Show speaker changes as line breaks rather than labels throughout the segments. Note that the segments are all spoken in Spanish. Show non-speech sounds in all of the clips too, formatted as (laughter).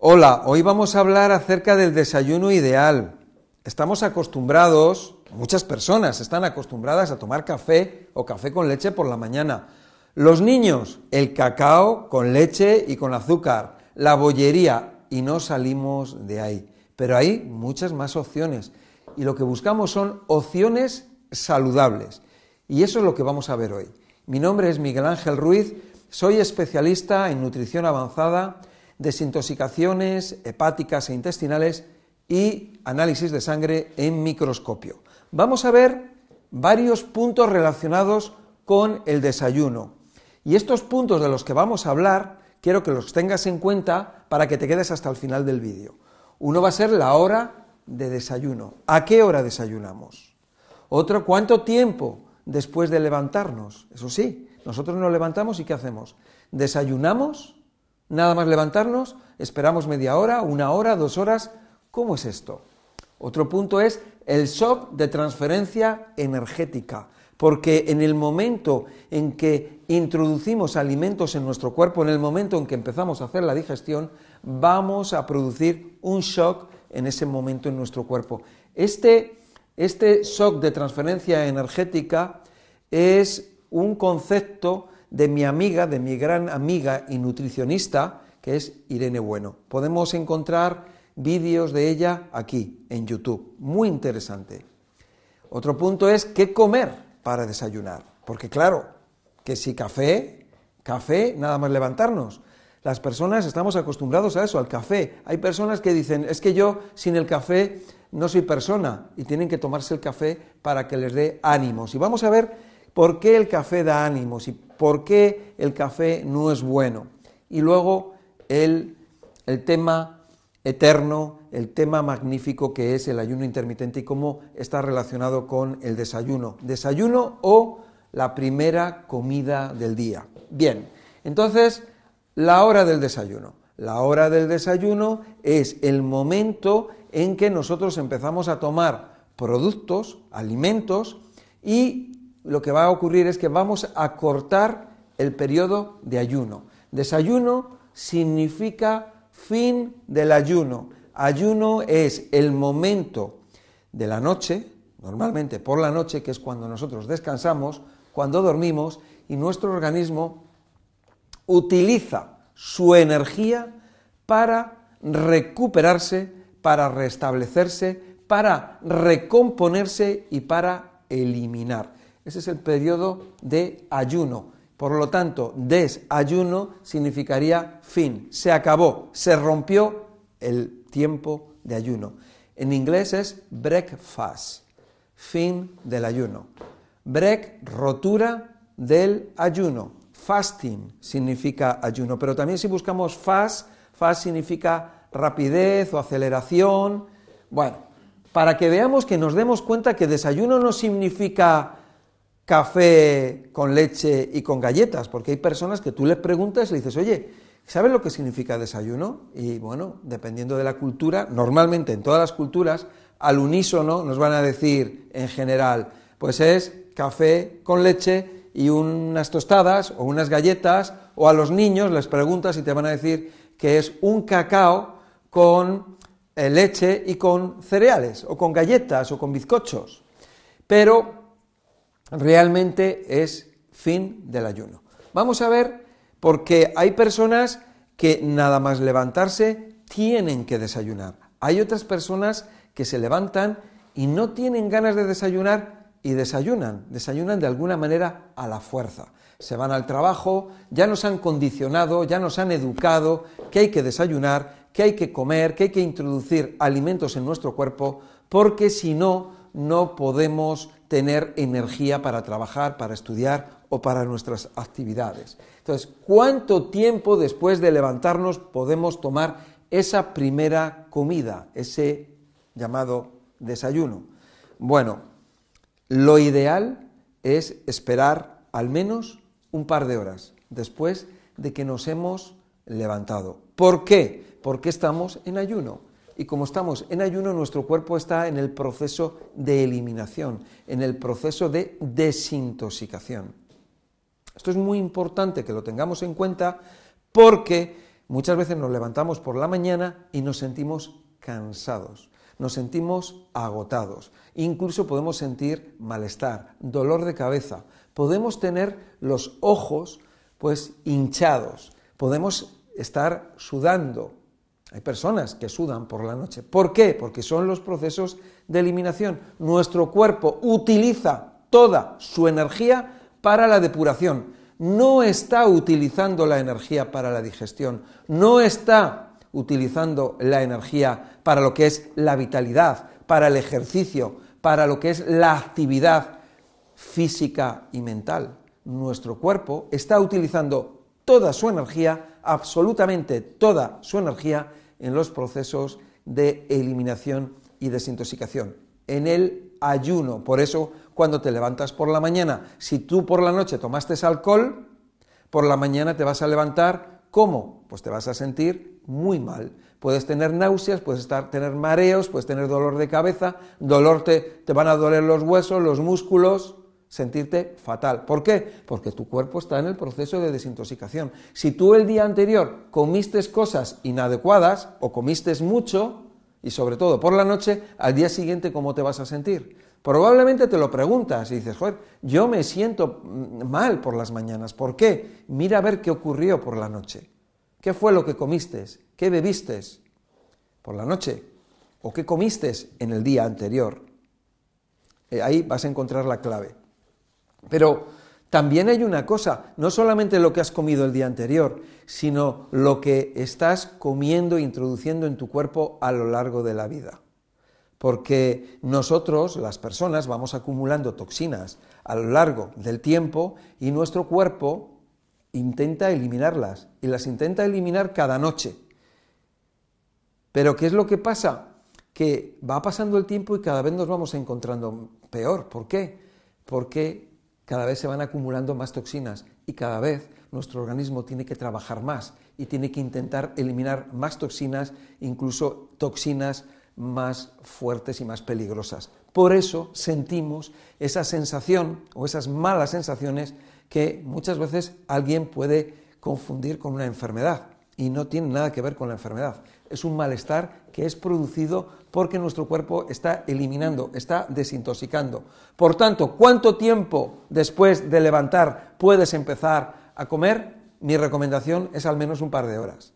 Hola, hoy vamos a hablar acerca del desayuno ideal. Estamos acostumbrados, muchas personas están acostumbradas a tomar café o café con leche por la mañana. Los niños, el cacao con leche y con azúcar, la bollería y no salimos de ahí. Pero hay muchas más opciones y lo que buscamos son opciones saludables. Y eso es lo que vamos a ver hoy. Mi nombre es Miguel Ángel Ruiz, soy especialista en nutrición avanzada desintoxicaciones hepáticas e intestinales y análisis de sangre en microscopio. Vamos a ver varios puntos relacionados con el desayuno. Y estos puntos de los que vamos a hablar, quiero que los tengas en cuenta para que te quedes hasta el final del vídeo. Uno va a ser la hora de desayuno. ¿A qué hora desayunamos? Otro, ¿cuánto tiempo después de levantarnos? Eso sí, nosotros nos levantamos y ¿qué hacemos? Desayunamos Nada más levantarnos, esperamos media hora, una hora, dos horas. ¿Cómo es esto? Otro punto es el shock de transferencia energética, porque en el momento en que introducimos alimentos en nuestro cuerpo, en el momento en que empezamos a hacer la digestión, vamos a producir un shock en ese momento en nuestro cuerpo. Este, este shock de transferencia energética es un concepto de mi amiga, de mi gran amiga y nutricionista, que es Irene Bueno. Podemos encontrar vídeos de ella aquí, en YouTube. Muy interesante. Otro punto es qué comer para desayunar. Porque claro, que si café, café, nada más levantarnos. Las personas estamos acostumbrados a eso, al café. Hay personas que dicen, es que yo sin el café no soy persona y tienen que tomarse el café para que les dé ánimos. Y vamos a ver ¿Por qué el café da ánimos y por qué el café no es bueno? Y luego el, el tema eterno, el tema magnífico que es el ayuno intermitente y cómo está relacionado con el desayuno. Desayuno o la primera comida del día. Bien, entonces la hora del desayuno. La hora del desayuno es el momento en que nosotros empezamos a tomar productos, alimentos, y lo que va a ocurrir es que vamos a cortar el periodo de ayuno. Desayuno significa fin del ayuno. Ayuno es el momento de la noche, normalmente por la noche, que es cuando nosotros descansamos, cuando dormimos, y nuestro organismo utiliza su energía para recuperarse, para restablecerse, para recomponerse y para eliminar. Ese es el periodo de ayuno. Por lo tanto, desayuno significaría fin. Se acabó, se rompió el tiempo de ayuno. En inglés es breakfast, fin del ayuno. Break, rotura del ayuno. Fasting significa ayuno, pero también si buscamos fast, fast significa rapidez o aceleración. Bueno, para que veamos que nos demos cuenta que desayuno no significa café con leche y con galletas, porque hay personas que tú les preguntas y le dices, oye, ¿sabes lo que significa desayuno? Y bueno, dependiendo de la cultura, normalmente en todas las culturas, al unísono nos van a decir en general, pues es café con leche y unas tostadas o unas galletas, o a los niños les preguntas y te van a decir que es un cacao con eh, leche y con cereales, o con galletas, o con bizcochos. Pero realmente es fin del ayuno. Vamos a ver, porque hay personas que nada más levantarse tienen que desayunar. Hay otras personas que se levantan y no tienen ganas de desayunar y desayunan, desayunan de alguna manera a la fuerza. Se van al trabajo, ya nos han condicionado, ya nos han educado que hay que desayunar, que hay que comer, que hay que introducir alimentos en nuestro cuerpo, porque si no, no podemos tener energía para trabajar, para estudiar o para nuestras actividades. Entonces, ¿cuánto tiempo después de levantarnos podemos tomar esa primera comida, ese llamado desayuno? Bueno, lo ideal es esperar al menos un par de horas después de que nos hemos levantado. ¿Por qué? Porque estamos en ayuno y como estamos en ayuno, nuestro cuerpo está en el proceso de eliminación, en el proceso de desintoxicación. Esto es muy importante que lo tengamos en cuenta porque muchas veces nos levantamos por la mañana y nos sentimos cansados, nos sentimos agotados, incluso podemos sentir malestar, dolor de cabeza, podemos tener los ojos pues hinchados, podemos estar sudando, hay personas que sudan por la noche. ¿Por qué? Porque son los procesos de eliminación. Nuestro cuerpo utiliza toda su energía para la depuración. No está utilizando la energía para la digestión. No está utilizando la energía para lo que es la vitalidad, para el ejercicio, para lo que es la actividad física y mental. Nuestro cuerpo está utilizando toda su energía absolutamente toda su energía en los procesos de eliminación y desintoxicación, en el ayuno. Por eso, cuando te levantas por la mañana, si tú por la noche tomaste alcohol, por la mañana te vas a levantar, ¿cómo? Pues te vas a sentir muy mal. Puedes tener náuseas, puedes estar, tener mareos, puedes tener dolor de cabeza, dolor te van a doler los huesos, los músculos, sentirte fatal. ¿Por qué? Porque tu cuerpo está en el proceso de desintoxicación. Si tú el día anterior comiste cosas inadecuadas o comiste mucho, y sobre todo por la noche, al día siguiente, ¿cómo te vas a sentir? Probablemente te lo preguntas y dices, joder, yo me siento mm, mal por las mañanas. ¿Por qué? Mira a ver qué ocurrió por la noche. ¿Qué fue lo que comiste? ¿Qué bebiste por la noche? ¿O qué comiste en el día anterior? Eh, ahí vas a encontrar la clave. Pero también hay una cosa, no solamente lo que has comido el día anterior, sino lo que estás comiendo e introduciendo en tu cuerpo a lo largo de la vida. Porque nosotros, las personas, vamos acumulando toxinas a lo largo del tiempo y nuestro cuerpo intenta eliminarlas y las intenta eliminar cada noche. Pero ¿qué es lo que pasa? Que va pasando el tiempo y cada vez nos vamos encontrando peor. ¿Por qué? Porque cada vez se van acumulando más toxinas y cada vez nuestro organismo tiene que trabajar más y tiene que intentar eliminar más toxinas, incluso toxinas más fuertes y más peligrosas. Por eso sentimos esa sensación o esas malas sensaciones que muchas veces alguien puede confundir con una enfermedad y no tiene nada que ver con la enfermedad es un malestar que es producido porque nuestro cuerpo está eliminando, está desintoxicando. Por tanto, ¿cuánto tiempo después de levantar puedes empezar a comer? Mi recomendación es al menos un par de horas.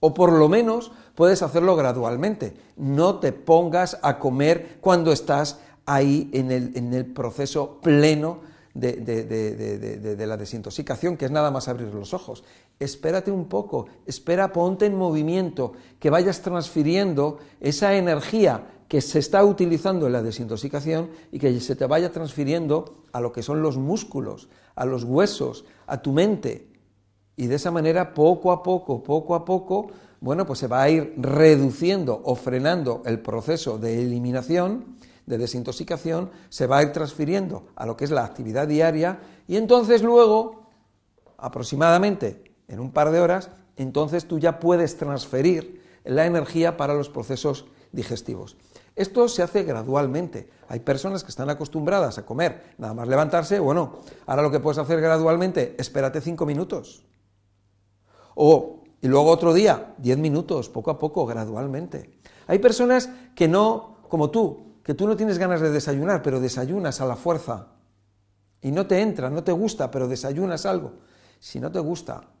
O por lo menos puedes hacerlo gradualmente. No te pongas a comer cuando estás ahí en el, proceso pleno de, la desintoxicación, que es nada más abrir los ojos espérate un poco, espera, ponte en movimiento, que vayas transfiriendo esa energía que se está utilizando en la desintoxicación y que se te vaya transfiriendo a lo que son los músculos, a los huesos, a tu mente. Y de esa manera, poco a poco, poco a poco, bueno, pues se va a ir reduciendo o frenando el proceso de eliminación, de desintoxicación, se va a ir transfiriendo a lo que es la actividad diaria y entonces luego, aproximadamente en un par de horas, entonces tú ya puedes transferir la energía para los procesos digestivos. Esto se hace gradualmente. Hay personas que están acostumbradas a comer, nada más levantarse, bueno, ahora lo que puedes hacer gradualmente, espérate cinco minutos. O, y luego otro día, diez minutos, poco a poco, gradualmente. Hay personas que no, como tú, que tú no tienes ganas de desayunar, pero desayunas a la fuerza. Y no te entra, no te gusta, pero desayunas algo. Si no te gusta,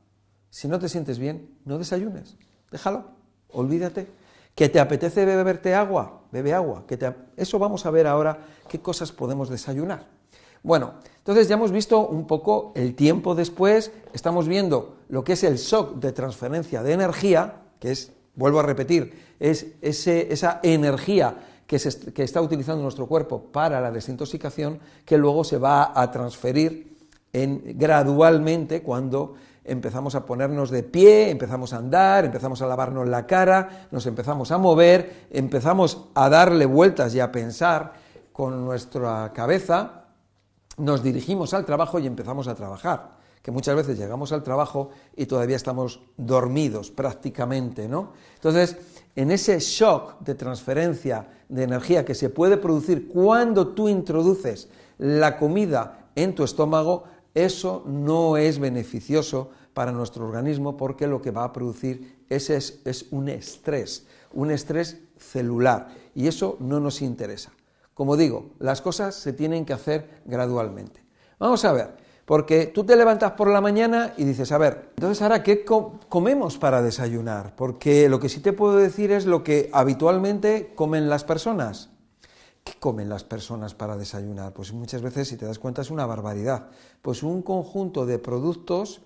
si no te sientes bien, no desayunes. Déjalo, olvídate. ¿Que te apetece beberte agua? Bebe agua. Eso vamos a ver ahora qué cosas podemos desayunar. Bueno, entonces ya hemos visto un poco el tiempo después, estamos viendo lo que es el shock de transferencia de energía, que es, vuelvo a repetir, es ese, esa energía que, está utilizando nuestro cuerpo para la desintoxicación, que luego se va a transferir gradualmente cuando empezamos a ponernos de pie, empezamos a andar, empezamos a lavarnos la cara, nos empezamos a mover, empezamos a darle vueltas y a pensar con nuestra cabeza, nos dirigimos al trabajo y empezamos a trabajar. Que muchas veces llegamos al trabajo y todavía estamos dormidos prácticamente, ¿no? Entonces, en ese shock de transferencia de energía que se puede producir cuando tú introduces la comida en tu estómago, eso no es beneficioso para nuestro organismo porque lo que va a producir es, un estrés, un estrés celular, y eso no nos interesa. Como digo, las cosas se tienen que hacer gradualmente. Vamos a ver, porque tú te levantas por la mañana y dices, a ver, entonces ahora, ¿qué comemos para desayunar? Porque lo que sí te puedo decir es lo que habitualmente comen las personas. ¿Qué comen las personas para desayunar? Pues muchas veces, si te das cuenta, es una barbaridad. Pues un conjunto de productos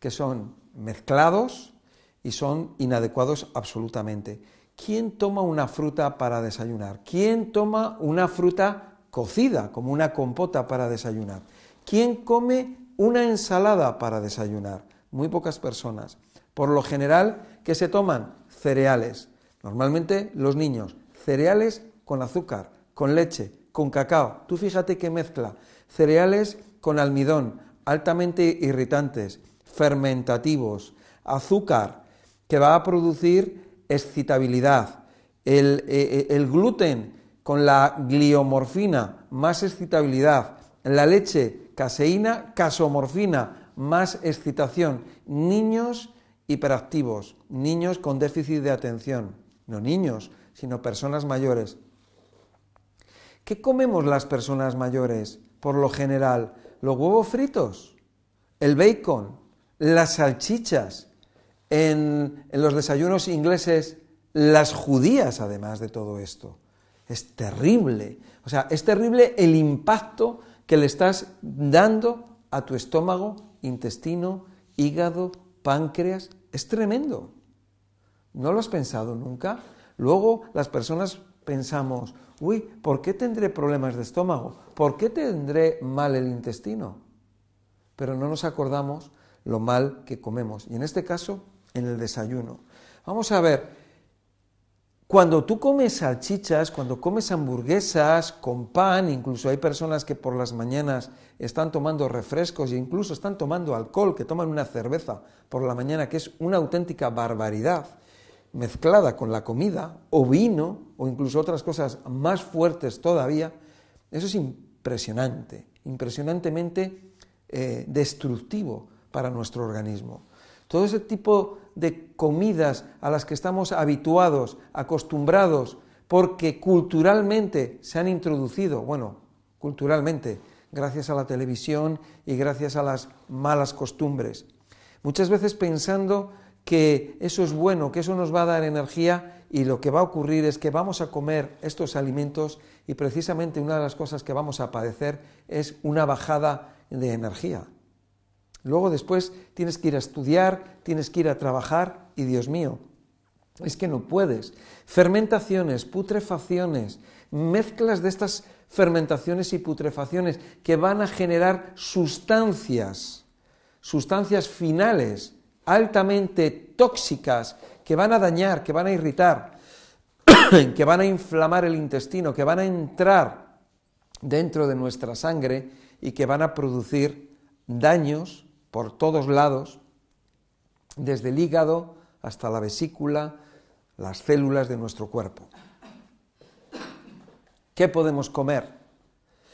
que son mezclados y son inadecuados absolutamente. ¿Quién toma una fruta para desayunar? ¿Quién toma una fruta cocida, como una compota para desayunar? ¿Quién come una ensalada para desayunar? Muy pocas personas. Por lo general, ¿qué se toman? Cereales. Normalmente los niños, cereales con azúcar, con leche, con cacao. Tú fíjate qué mezcla cereales con almidón, altamente irritantes, fermentativos, azúcar, que va a producir excitabilidad, el, eh, eh, el gluten con la gliomorfina, más excitabilidad, la leche, caseína, casomorfina, más excitación, niños hiperactivos, niños con déficit de atención, no niños, sino personas mayores, ¿Qué comemos las personas mayores, por lo general? Los huevos fritos, el bacon, las salchichas, en, los desayunos ingleses, las judías, además de todo esto. Es terrible. O sea, es terrible el impacto que le estás dando a tu estómago, intestino, hígado, páncreas. Es tremendo. ¿No lo has pensado nunca? Luego las personas pensamos, uy, ¿por qué tendré problemas de estómago? ¿Por qué tendré mal el intestino? Pero no nos acordamos lo mal que comemos. Y en este caso, en el desayuno. Vamos a ver, cuando tú comes salchichas, cuando comes hamburguesas con pan, incluso hay personas que por las mañanas están tomando refrescos e incluso están tomando alcohol, que toman una cerveza por la mañana, que es una auténtica barbaridad mezclada con la comida, o vino, o incluso otras cosas más fuertes todavía, eso es impresionante, impresionantemente eh, destructivo para nuestro organismo. Todo ese tipo de comidas a las que estamos habituados, acostumbrados, porque culturalmente se han introducido, bueno, culturalmente, gracias a la televisión y gracias a las malas costumbres. Muchas veces pensando que eso es bueno, que eso nos va a dar energía y lo que va a ocurrir es que vamos a comer estos alimentos y precisamente una de las cosas que vamos a padecer es una bajada de energía. Luego después tienes que ir a estudiar, tienes que ir a trabajar y Dios mío, es que no puedes. Fermentaciones, putrefacciones, mezclas de estas fermentaciones y putrefacciones que van a generar sustancias, sustancias finales altamente tóxicas que van a dañar, que van a irritar, (coughs) que van a inflamar el intestino, que van a entrar dentro de nuestra sangre y que van a producir daños por todos lados, desde el hígado hasta la vesícula, las células de nuestro cuerpo. ¿Qué podemos comer?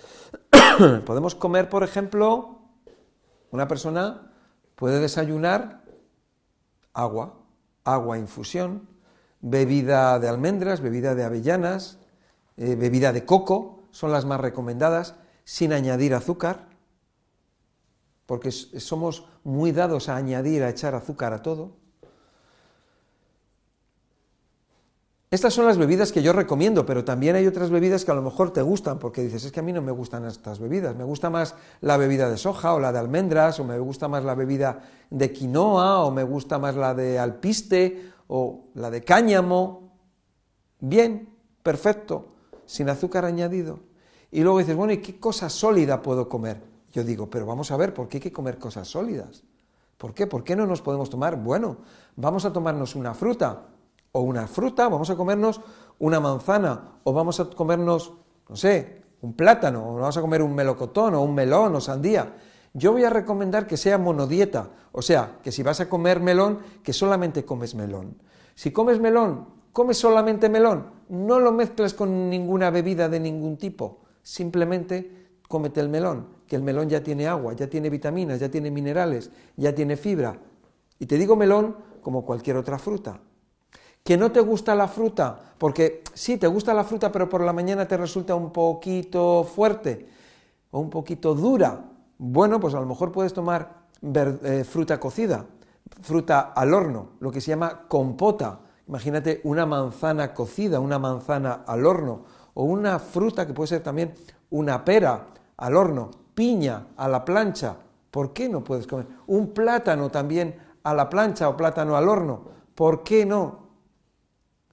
(coughs) podemos comer, por ejemplo, una persona puede desayunar agua, agua infusión, bebida de almendras, bebida de avellanas, eh, bebida de coco, son las más recomendadas, sin añadir azúcar, porque somos muy dados a añadir, a echar azúcar a todo. Estas son las bebidas que yo recomiendo, pero también hay otras bebidas que a lo mejor te gustan, porque dices, es que a mí no me gustan estas bebidas, me gusta más la bebida de soja o la de almendras, o me gusta más la bebida de quinoa, o me gusta más la de alpiste, o la de cáñamo. Bien, perfecto, sin azúcar añadido. Y luego dices, bueno, ¿y qué cosa sólida puedo comer? Yo digo, pero vamos a ver, ¿por qué hay que comer cosas sólidas? ¿Por qué? ¿Por qué no nos podemos tomar? Bueno, vamos a tomarnos una fruta o una fruta, vamos a comernos una manzana, o vamos a comernos, no sé, un plátano, o vamos a comer un melocotón, o un melón, o sandía. Yo voy a recomendar que sea monodieta, o sea, que si vas a comer melón, que solamente comes melón. Si comes melón, comes solamente melón, no lo mezcles con ninguna bebida de ningún tipo, simplemente cómete el melón, que el melón ya tiene agua, ya tiene vitaminas, ya tiene minerales, ya tiene fibra. Y te digo melón como cualquier otra fruta que no te gusta la fruta, porque sí, te gusta la fruta, pero por la mañana te resulta un poquito fuerte o un poquito dura. Bueno, pues a lo mejor puedes tomar eh, fruta cocida, fruta al horno, lo que se llama compota. Imagínate una manzana cocida, una manzana al horno, o una fruta que puede ser también una pera al horno, piña a la plancha. ¿Por qué no puedes comer? Un plátano también a la plancha o plátano al horno. ¿Por qué no?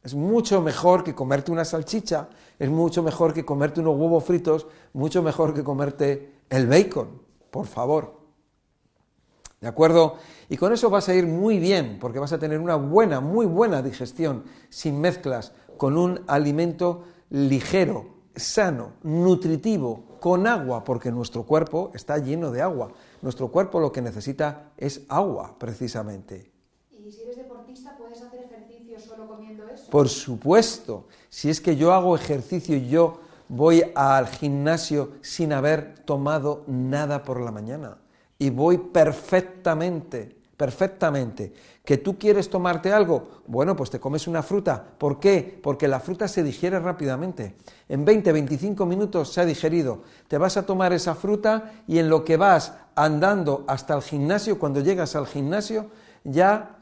Es mucho mejor que comerte una salchicha, es mucho mejor que comerte unos huevos fritos, mucho mejor que comerte el bacon, por favor. ¿De acuerdo? Y con eso vas a ir muy bien, porque vas a tener una buena, muy buena digestión, sin mezclas, con un alimento ligero, sano, nutritivo, con agua, porque nuestro cuerpo está lleno de agua. Nuestro cuerpo lo que necesita es agua, precisamente. ¿Y si eres deportista, puedes comiendo eso? Por supuesto. Si es que yo hago ejercicio y yo voy al gimnasio sin haber tomado nada por la mañana y voy perfectamente, perfectamente. ¿Que tú quieres tomarte algo? Bueno, pues te comes una fruta. ¿Por qué? Porque la fruta se digiere rápidamente. En 20, 25 minutos se ha digerido. Te vas a tomar esa fruta y en lo que vas andando hasta el gimnasio, cuando llegas al gimnasio, ya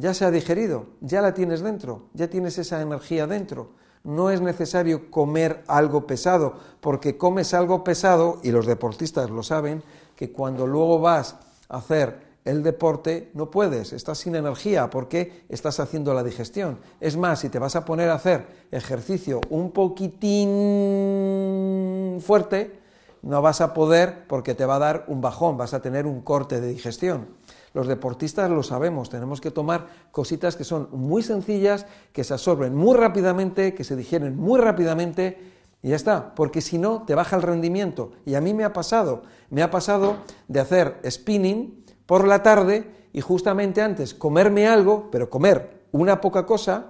ya se ha digerido, ya la tienes dentro, ya tienes esa energía dentro. No es necesario comer algo pesado, porque comes algo pesado, y los deportistas lo saben, que cuando luego vas a hacer el deporte no puedes, estás sin energía porque estás haciendo la digestión. Es más, si te vas a poner a hacer ejercicio un poquitín fuerte, no vas a poder porque te va a dar un bajón, vas a tener un corte de digestión. Los deportistas lo sabemos, tenemos que tomar cositas que son muy sencillas, que se absorben muy rápidamente, que se digieren muy rápidamente y ya está, porque si no te baja el rendimiento. Y a mí me ha pasado, me ha pasado de hacer spinning por la tarde y justamente antes comerme algo, pero comer una poca cosa,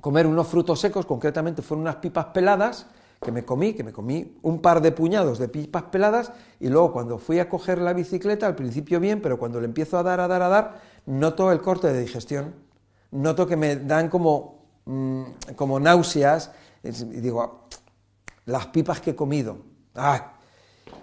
comer unos frutos secos, concretamente fueron unas pipas peladas, que me comí, que me comí un par de puñados de pipas peladas y luego cuando fui a coger la bicicleta, al principio bien, pero cuando le empiezo a dar, a dar, a dar, noto el corte de digestión, noto que me dan como, mm, como náuseas y digo, ah, las pipas que he comido.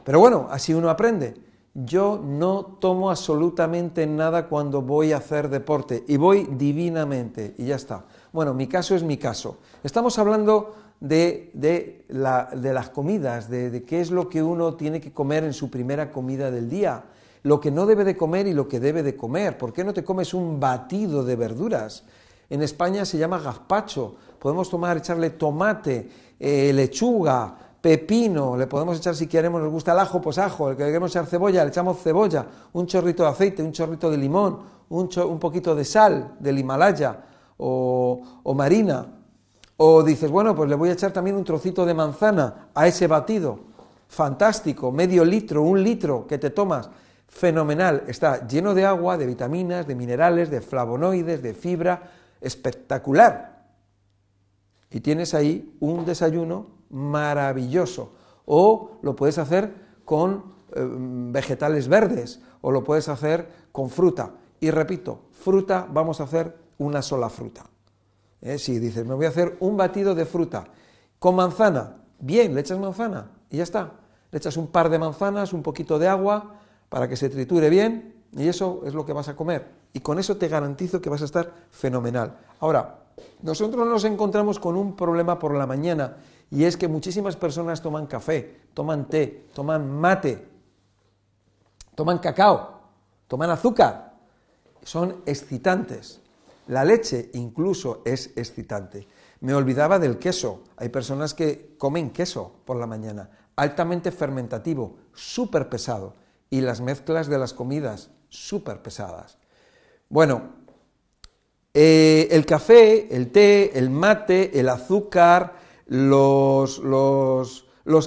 Pero bueno, así uno aprende. Yo no tomo absolutamente nada cuando voy a hacer deporte y voy divinamente y ya está. Bueno, mi caso es mi caso. Estamos hablando de, de, las comidas, de, qué es lo que uno tiene que comer en su primera comida del día, lo que no debe de comer y lo que debe de comer. ¿Por qué no te comes un batido de verduras? En España se llama gazpacho. Podemos tomar, echarle tomate, eh, lechuga, pepino, le podemos echar si queremos, nos gusta el ajo, pues ajo, le queremos echar cebolla, le echamos cebolla, un chorrito de aceite, un chorrito de limón, un, un poquito de sal del Himalaya o marina, o dices, bueno, pues le voy a echar también un trocito de manzana a ese batido. Fantástico, medio litro, un litro que te tomas. Fenomenal, está lleno de agua, de vitaminas, de minerales, de flavonoides, de fibra. Espectacular. Y tienes ahí un desayuno maravilloso. O lo puedes hacer con em, vegetales verdes, o lo puedes hacer con fruta. Y repito, fruta, vamos a hacer una sola fruta. ¿Eh? si dices, me voy a hacer un batido de fruta con manzana, bien, le echas manzana y ya está. Le echas un par de manzanas, un poquito de agua para que se triture bien y eso es lo que vas a comer. Y con eso te garantizo que vas a estar fenomenal. Ahora, nosotros nos encontramos con un problema por la mañana y es que muchísimas personas toman café, toman té, toman mate, toman cacao, toman azúcar. Son excitantes. La leche incluso es excitante. Me olvidaba del queso. Hay personas que comen queso por la mañana, altamente fermentativo, súper pesado, y las mezclas de las comidas, súper pesadas. Bueno, eh, el café, el té, el mate, el azúcar, los,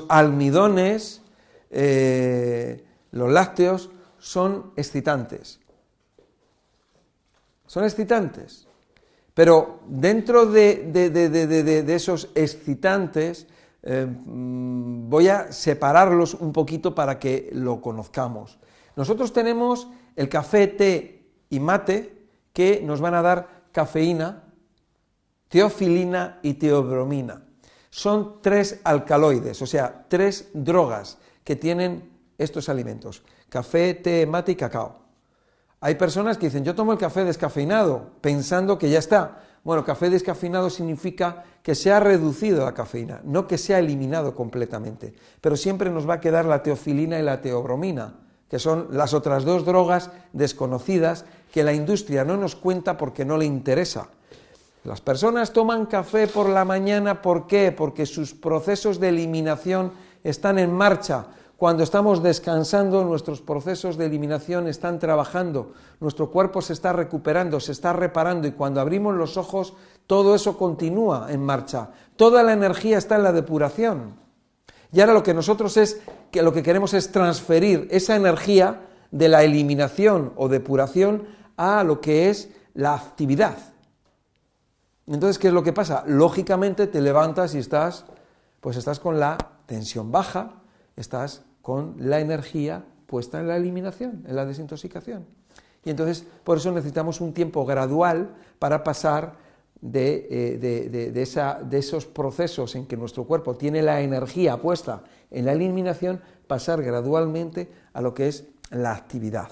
almidones, eh, los lácteos, son excitantes son excitantes. Pero dentro de, esos excitantes eh, mm, voy a separarlos un poquito para que lo conozcamos. Nosotros tenemos el café, té y mate que nos van a dar cafeína, teofilina y teobromina. Son tres alcaloides, o sea, tres drogas que tienen estos alimentos, café, té, mate y cacao. Hay personas que dicen, yo tomo el café descafeinado, pensando que ya está. Bueno, café descafeinado significa que se ha reducido la cafeína, no que se ha eliminado completamente. Pero siempre nos va a quedar la teofilina y la teobromina, que son las otras dos drogas desconocidas que la industria no nos cuenta porque no le interesa. Las personas toman café por la mañana, ¿por qué? Porque sus procesos de eliminación están en marcha cuando estamos descansando, nuestros procesos de eliminación están trabajando, nuestro cuerpo se está recuperando, se está reparando y cuando abrimos los ojos, todo eso continúa en marcha. Toda la energía está en la depuración. Y ahora lo que nosotros es que lo que queremos es transferir esa energía de la eliminación o depuración a lo que es la actividad. Entonces, ¿qué es lo que pasa? Lógicamente te levantas y estás pues estás con la tensión baja, estás con la energía puesta en la eliminación, en la desintoxicación. Y entonces, por eso necesitamos un tiempo gradual para pasar eh, de, esos procesos en que nuestro cuerpo tiene la energía puesta en la eliminación, pasar gradualmente a lo que es la actividad.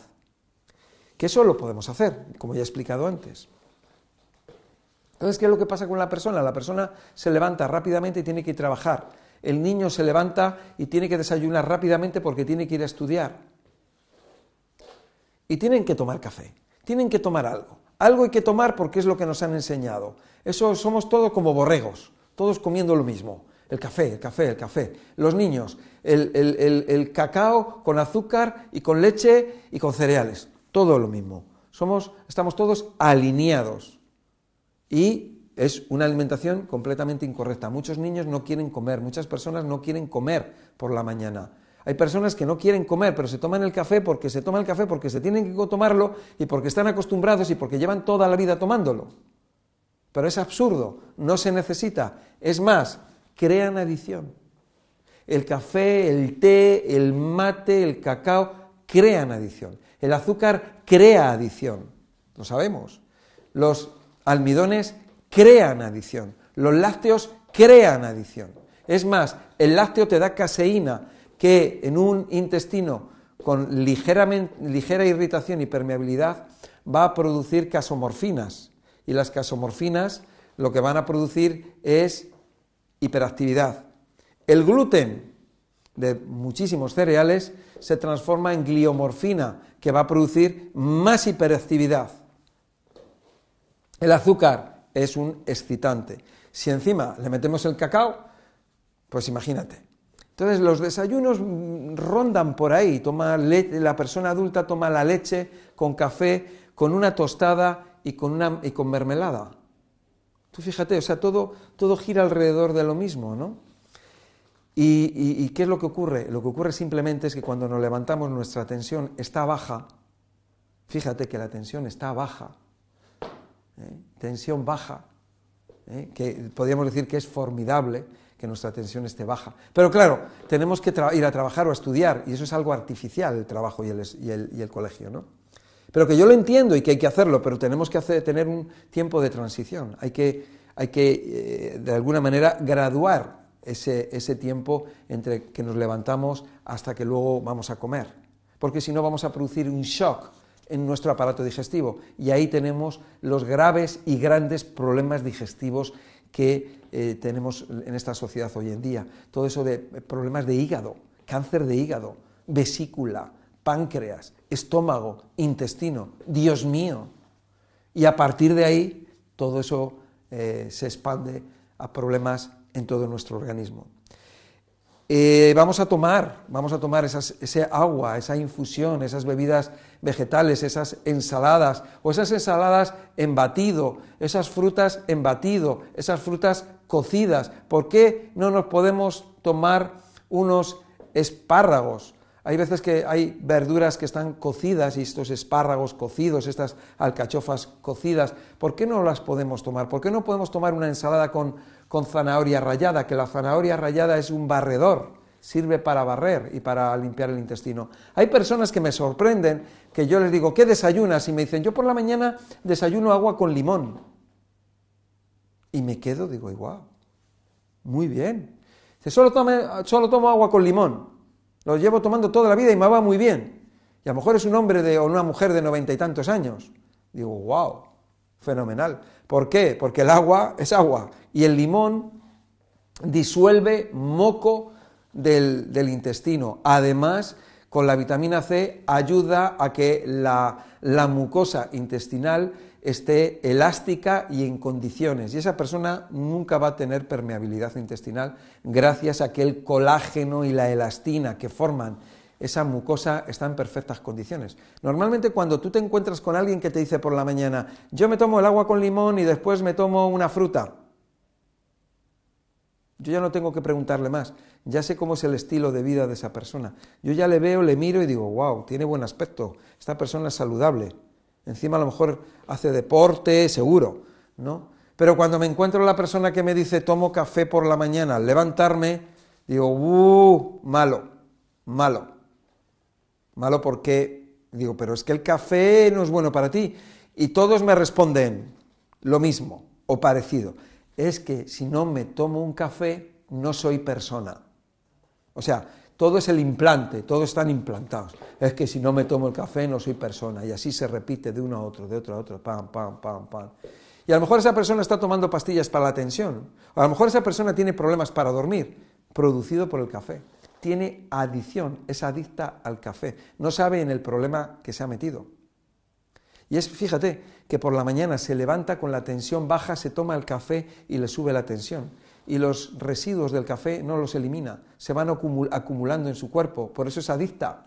Que eso lo podemos hacer, como ya he explicado antes. Entonces, ¿qué es lo que pasa con la persona? La persona se levanta rápidamente y tiene que trabajar el niño se levanta y tiene que desayunar rápidamente porque tiene que ir a estudiar. Y tienen que tomar café, tienen que tomar algo. Algo hay que tomar porque es lo que nos han enseñado. Eso somos todos como borregos, todos comiendo lo mismo. El café, el café, el café. Los niños, el, cacao con azúcar y con leche y con cereales. Todo lo mismo. Somos, estamos todos alineados. Y es una alimentación completamente incorrecta. Muchos niños no quieren comer, muchas personas no quieren comer por la mañana. Hay personas que no quieren comer, pero se toman el café porque se toman el café porque se tienen que tomarlo y porque están acostumbrados y porque llevan toda la vida tomándolo. Pero es absurdo, no se necesita. Es más, crean adicción. El café, el té, el mate, el cacao crean adicción. El azúcar crea adicción, lo sabemos. Los almidones crean adición. Los lácteos crean adición. Es más, el lácteo te da caseína que en un intestino con ligera, ligera irritación y permeabilidad va a producir casomorfinas. Y las casomorfinas lo que van a producir es hiperactividad. El gluten de muchísimos cereales se transforma en gliomorfina, que va a producir más hiperactividad. El azúcar es un excitante. Si encima le metemos el cacao, pues imagínate. Entonces los desayunos mm, rondan por ahí, toma la persona adulta toma la leche con café, con una tostada y con, mermelada. Tú fíjate, o sea, todo, gira alrededor de lo mismo, ¿no? Y, ¿Y qué es lo que ocurre? Lo que ocurre simplemente es que cuando nos levantamos nuestra tensión está baja, fíjate que la tensión está baja, ¿Eh? tensión baja, ¿eh? que podríamos decir que es formidable que nuestra tensión esté baja. Pero claro, tenemos que ir a trabajar o a estudiar, y eso es algo artificial, el trabajo y el, colegio, ¿no? Pero que yo lo entiendo y que hay que hacerlo, pero tenemos que tener un tiempo de transición. Hay que, hay que eh, de alguna manera, graduar ese tiempo entre que nos levantamos hasta que luego vamos a comer. Porque si no, vamos a producir un shock en nuestro aparato digestivo. Y ahí tenemos los graves y grandes problemas digestivos que eh, tenemos en esta sociedad hoy en día. Todo eso de eh, problemas de hígado, cáncer de hígado, vesícula, páncreas, estómago, intestino. Dios mío. Y a partir de ahí, todo eso eh, se expande a problemas en todo nuestro organismo. Eh, vamos a tomar, vamos a tomar ese agua, esa infusión, esas bebidas vegetales, esas ensaladas, o esas ensaladas en batido, esas frutas en batido, esas frutas cocidas. ¿Por qué no nos podemos tomar unos espárragos? Hay veces que hay verduras que están cocidas y estos espárragos cocidos, estas alcachofas cocidas, ¿por qué no las podemos tomar? ¿Por qué no podemos tomar una ensalada con con zanahoria rallada, que la zanahoria rallada es un barredor, sirve para barrer y para limpiar el intestino. Hay personas que me sorprenden, que yo les digo, ¿qué desayunas? Y me dicen, yo por la mañana desayuno agua con limón. Y me quedo, digo, wow, muy bien. Dice, solo, solo tomo agua con limón. Lo llevo tomando toda la vida y me va muy bien. Y a lo mejor es un hombre de, o una mujer de noventa y tantos años. Digo, wow fenomenal. ¿Por qué? Porque el agua es agua y el limón disuelve moco del, del intestino. Además, con la vitamina C ayuda a que la, la mucosa intestinal esté elástica y en condiciones. Y esa persona nunca va a tener permeabilidad intestinal gracias a que el colágeno y la elastina que forman esa mucosa está en perfectas condiciones. Normalmente cuando tú te encuentras con alguien que te dice por la mañana, yo me tomo el agua con limón y después me tomo una fruta, yo ya no tengo que preguntarle más, ya sé cómo es el estilo de vida de esa persona. Yo ya le veo, le miro y digo, wow, tiene buen aspecto, esta persona es saludable. Encima a lo mejor hace deporte, seguro, ¿no? Pero cuando me encuentro la persona que me dice tomo café por la mañana al levantarme, digo, ¡uh! Malo, malo. Malo porque digo, pero es que el café no es bueno para ti. Y todos me responden lo mismo o parecido. Es que si no me tomo un café, no soy persona. O sea, todo es el implante, todos están implantados. Es que si no me tomo el café, no soy persona. Y así se repite de uno a otro, de otro a otro, pam, pam, pam, pam. Y a lo mejor esa persona está tomando pastillas para la tensión. a lo mejor esa persona tiene problemas para dormir, producido por el café tiene adicción, es adicta al café, no sabe en el problema que se ha metido. Y es, fíjate, que por la mañana se levanta con la tensión baja, se toma el café y le sube la tensión. Y los residuos del café no los elimina, se van acumulando en su cuerpo, por eso es adicta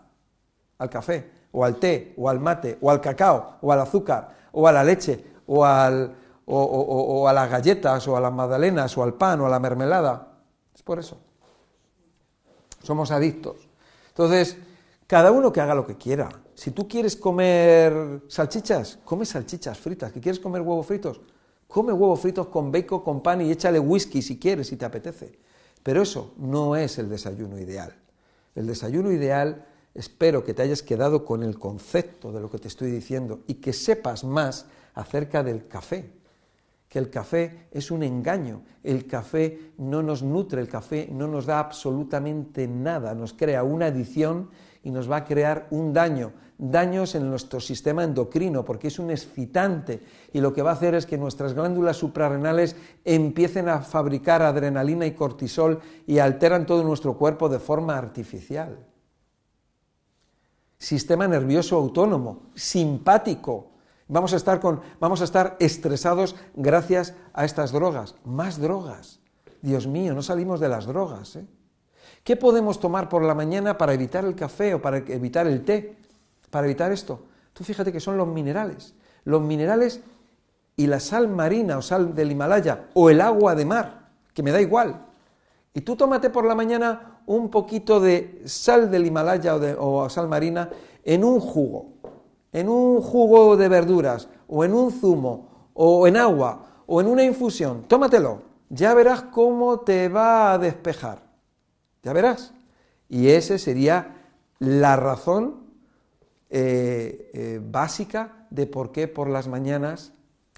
al café, o al té, o al mate, o al cacao, o al azúcar, o a la leche, o, al, o, a las galletas, o a las magdalenas, o al pan, o a la mermelada. Es por eso somos adictos. Entonces, cada uno que haga lo que quiera. Si tú quieres comer salchichas, come salchichas fritas. Que quieres comer huevos fritos, come huevos fritos con bacon, con pan y échale whisky si quieres, si te apetece. Pero eso no es el desayuno ideal. El desayuno ideal, espero que te hayas quedado con el concepto de lo que te estoy diciendo y que sepas más acerca del café, que el café es un engaño, el café no nos nutre, el café no nos da absolutamente nada, nos crea una adicción y nos va a crear un daño, daños en nuestro sistema endocrino, porque es un excitante y lo que va a hacer es que nuestras glándulas suprarrenales empiecen a fabricar adrenalina y cortisol y alteran todo nuestro cuerpo de forma artificial. Sistema nervioso autónomo, simpático, Vamos a estar, con, vamos a estar estresados gracias a estas drogas. Más drogas. Dios mío, no salimos de las drogas. ¿eh? ¿Qué podemos tomar por la mañana para evitar el café o para evitar el té? Para evitar esto. Tú fíjate que son los minerales. Los minerales y la sal marina o sal del Himalaya o el agua de mar, que me da igual. Y tú tómate por la mañana un poquito de sal del Himalaya o, o sal marina en un jugo en un jugo de verduras, o en un zumo, o en agua, o en una infusión, tómatelo, ya verás cómo te va a despejar. Ya verás. Y esa sería la razón eh, eh, básica de por qué por las mañanas,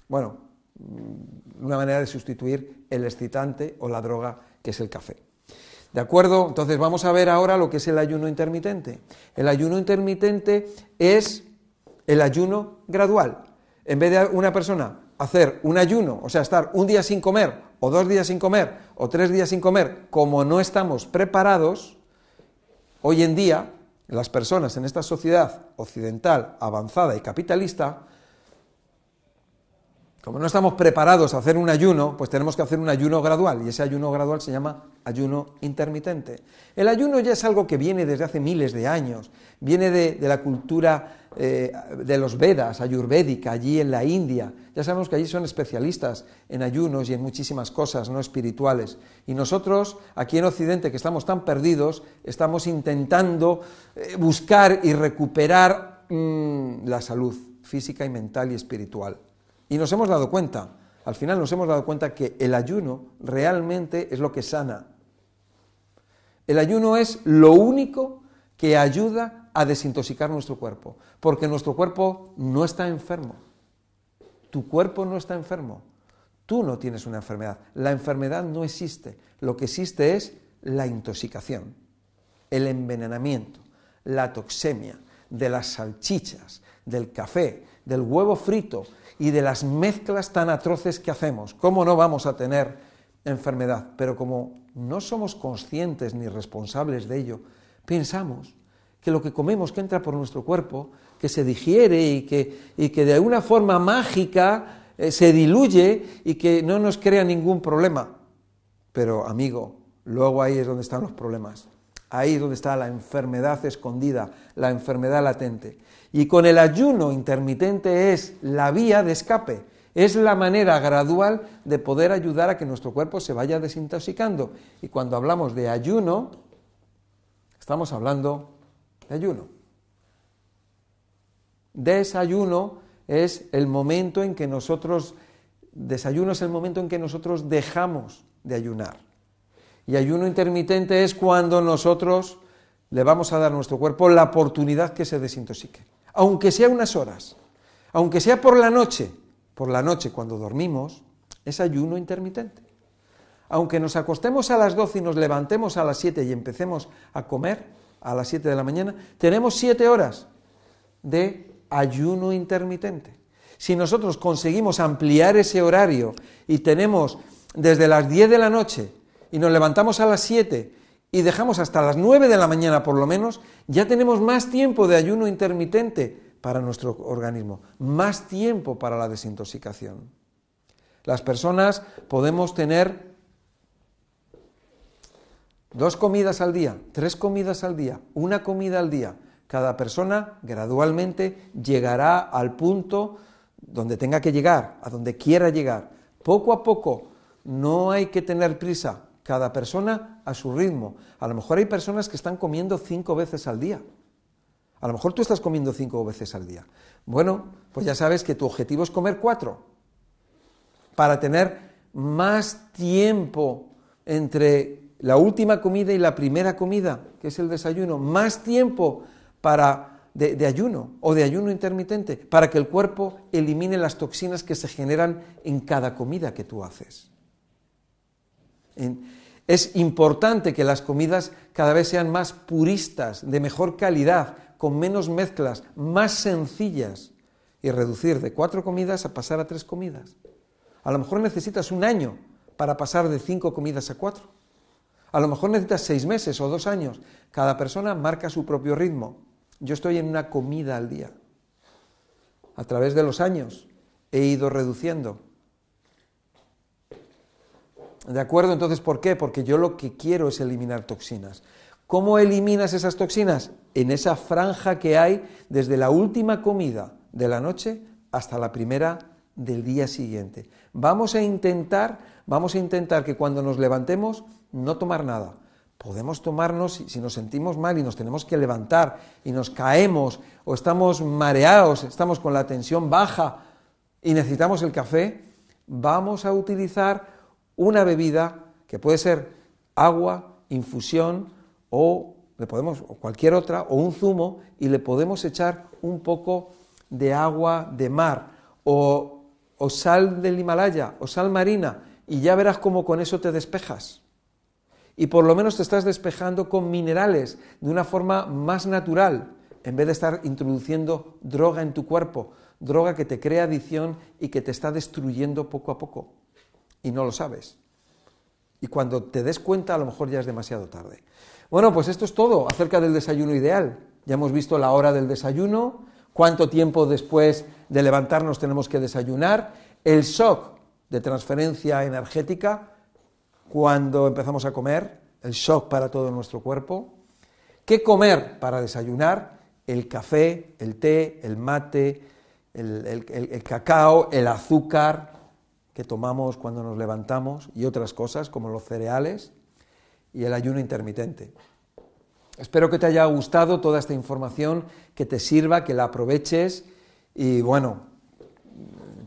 bueno, mm, una manera de sustituir el excitante o la droga que es el café. ¿De acuerdo? Entonces vamos a ver ahora lo que es el ayuno intermitente. El ayuno intermitente es el ayuno gradual. En vez de una persona hacer un ayuno, o sea, estar un día sin comer, o dos días sin comer, o tres días sin comer, como no estamos preparados, hoy en día las personas en esta sociedad occidental, avanzada y capitalista, como no estamos preparados a hacer un ayuno, pues tenemos que hacer un ayuno gradual, y ese ayuno gradual se llama ayuno intermitente. El ayuno ya es algo que viene desde hace miles de años, viene de, la cultura eh, de los Vedas, ayurvédica, allí en la India. Ya sabemos que allí son especialistas en ayunos y en muchísimas cosas no espirituales. Y nosotros, aquí en Occidente, que estamos tan perdidos, estamos intentando eh, buscar y recuperar mm, la salud física y mental y espiritual. Y nos hemos dado cuenta, al final nos hemos dado cuenta que el ayuno realmente es lo que sana. El ayuno es lo único que ayuda a desintoxicar nuestro cuerpo, porque nuestro cuerpo no está enfermo. Tu cuerpo no está enfermo. Tú no tienes una enfermedad. La enfermedad no existe. Lo que existe es la intoxicación, el envenenamiento, la toxemia de las salchichas, del café, del huevo frito y de las mezclas tan atroces que hacemos. ¿Cómo no vamos a tener enfermedad? Pero como no somos conscientes ni responsables de ello, pensamos que lo que comemos que entra por nuestro cuerpo, que se digiere y que, y que de alguna forma mágica eh, se diluye y que no nos crea ningún problema. Pero amigo, luego ahí es donde están los problemas. Ahí es donde está la enfermedad escondida, la enfermedad latente. Y con el ayuno intermitente es la vía de escape, es la manera gradual de poder ayudar a que nuestro cuerpo se vaya desintoxicando. Y cuando hablamos de ayuno, estamos hablando Ayuno, Desayuno es el momento en que nosotros, desayuno es el momento en que nosotros dejamos de ayunar. Y ayuno intermitente es cuando nosotros le vamos a dar a nuestro cuerpo la oportunidad que se desintoxique. Aunque sea unas horas, aunque sea por la noche, por la noche cuando dormimos, es ayuno intermitente. Aunque nos acostemos a las 12 y nos levantemos a las 7 y empecemos a comer, a las 7 de la mañana, tenemos 7 horas de ayuno intermitente. Si nosotros conseguimos ampliar ese horario y tenemos desde las 10 de la noche y nos levantamos a las 7 y dejamos hasta las 9 de la mañana por lo menos, ya tenemos más tiempo de ayuno intermitente para nuestro organismo, más tiempo para la desintoxicación. Las personas podemos tener dos comidas al día, tres comidas al día, una comida al día, cada persona gradualmente llegará al punto donde tenga que llegar, a donde quiera llegar. Poco a poco, no hay que tener prisa, cada persona a su ritmo. A lo mejor hay personas que están comiendo cinco veces al día. A lo mejor tú estás comiendo cinco veces al día. Bueno, pues ya sabes que tu objetivo es comer cuatro, para tener más tiempo entre la última comida y la primera comida, que es el desayuno, más tiempo de, ayuno o de ayuno intermitente, para que el cuerpo elimine las toxinas que se generan en cada comida que tú haces. es importante que las comidas cada vez sean más puristas, de mejor calidad, con menos mezclas, más sencillas, y reducir de cuatro comidas a pasar a tres comidas. A lo mejor necesitas un año para pasar de cinco comidas a cuatro. A lo mejor necesitas seis meses o dos años. Cada persona marca su propio ritmo. Yo estoy en una comida al día. A través de los años he ido reduciendo. ¿De acuerdo? Entonces, ¿por qué? Porque yo lo que quiero es eliminar toxinas. ¿Cómo eliminas esas toxinas? En esa franja que hay desde la última comida de la noche hasta la primera del día siguiente. Vamos a intentar, vamos a intentar que cuando nos levantemos no tomar nada. Podemos tomarnos si nos sentimos mal y nos tenemos que levantar y nos caemos o estamos mareados, estamos con la tensión baja y necesitamos el café, vamos a utilizar una bebida que puede ser agua, infusión o le podemos cualquier otra o un zumo y le podemos echar un poco de agua de mar o o sal del Himalaya, o sal marina, y ya verás cómo con eso te despejas. Y por lo menos te estás despejando con minerales de una forma más natural, en vez de estar introduciendo droga en tu cuerpo, droga que te crea adicción y que te está destruyendo poco a poco. Y no lo sabes. Y cuando te des cuenta, a lo mejor ya es demasiado tarde. Bueno, pues esto es todo acerca del desayuno ideal. Ya hemos visto la hora del desayuno, cuánto tiempo después de levantarnos tenemos que desayunar, el shock de transferencia energética cuando empezamos a comer, el shock para todo nuestro cuerpo, qué comer para desayunar, el café, el té, el mate, el, cacao, el azúcar que tomamos cuando nos levantamos y otras cosas como los cereales y el ayuno intermitente. Espero que te haya gustado toda esta información, que te sirva, que la aproveches y bueno,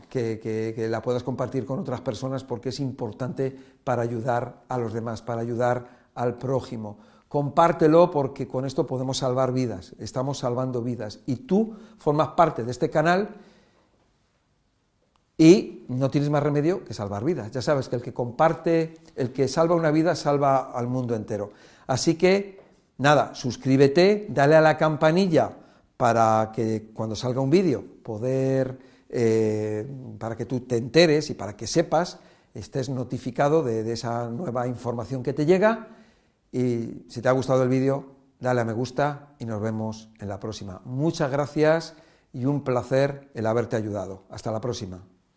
que, la puedas compartir con otras personas porque es importante para ayudar a los demás, para ayudar al prójimo. Compártelo porque con esto podemos salvar vidas, estamos salvando vidas y tú formas parte de este canal y no tienes más remedio que salvar vidas. Ya sabes que el que comparte, el que salva una vida, salva al mundo entero. Así que, nada, suscríbete, dale a la campanilla para que cuando salga un vídeo poder, eh, para que tú te enteres y para que sepas, estés notificado de, de esa nueva información que te llega. Y si te ha gustado el vídeo, dale a me gusta y nos vemos en la próxima. Muchas gracias y un placer el haberte ayudado. Hasta la próxima.